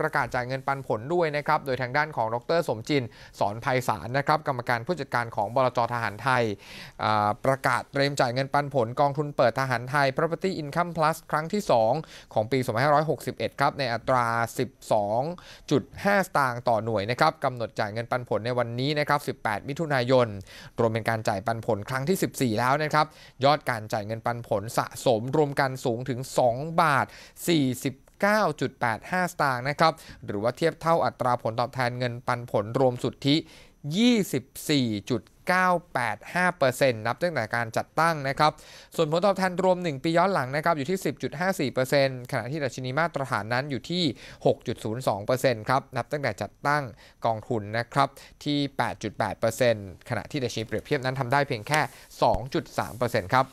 ประกาศจ่ายเงินปันผลด้วยนะครับ โดยทางด้านของดรสมจิน สอนภัยสารนะครับ กรรมการผู้จัดการของบลจทหารไทย ประกาศเตรียมจ่ายเงินปันผล กองทุนเปิดทหารไทย Property Income Plus ครั้งที่ 2 ของปี 2561 ครับในอัตรา 12.5 สตางค์ต่อหน่วยนะครับกำหนดจ่ายเงินปันผลในวันนี้นะครับ 18 มิถุนายนรวมเป็นการจ่ายปันผลครั้งที่ 14 แล้วนะครับยอดการจ่ายเงินปันผลสะสม รวมกันสูงถึง 2 บาท 40 9.85สตางค์นะครับหรือว่าเทียบเท่าอัตราผลตอบแทนเงินปันผลรวมสุทธิ 24.985%นับตั้งแต่การจัดตั้งนะครับส่วนผลตอบแทนรวม 1 ปีย้อนหลังนะครับอยู่ที่ 10.54%ขณะที่ดัชนีมาตรฐานนั้นอยู่ที่ 6.02%ครับนับตั้งแต่จัดตั้งกองทุนนะครับที่ 8.8%ขณะที่ดัชนีเปรียบเทียบนั้นทำได้เพียงแค่ 2.3%ครับ